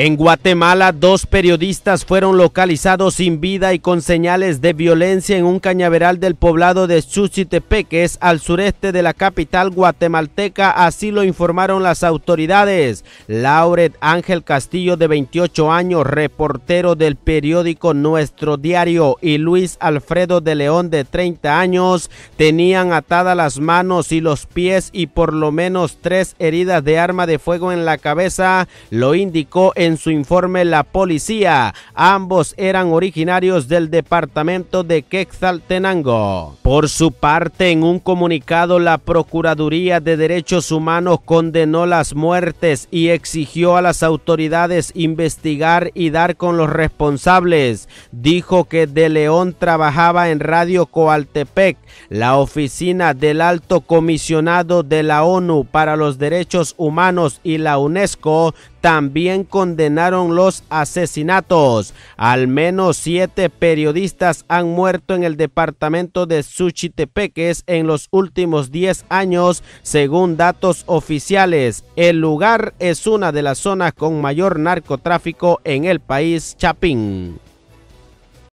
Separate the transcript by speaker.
Speaker 1: En Guatemala, dos periodistas fueron localizados sin vida y con señales de violencia en un cañaveral del poblado de Chuchitepeques, al sureste de la capital guatemalteca, así lo informaron las autoridades. Lauret Ángel Castillo, de 28 años, reportero del periódico Nuestro Diario, y Luis Alfredo de León, de 30 años, tenían atadas las manos y los pies y por lo menos tres heridas de arma de fuego en la cabeza, lo indicó en en su informe la policía. Ambos eran originarios del departamento de Quetzaltenango. Por su parte, en un comunicado, la Procuraduría de Derechos Humanos condenó las muertes y exigió a las autoridades investigar y dar con los responsables. Dijo que De León trabajaba en Radio Coaltepec, la oficina del alto comisionado de la ONU para los Derechos Humanos y la UNESCO, también condenó condenaron los asesinatos. Al menos siete periodistas han muerto en el departamento de Suchitepeques en los últimos 10 años, según datos oficiales. El lugar es una de las zonas con mayor narcotráfico en el país, Chapín.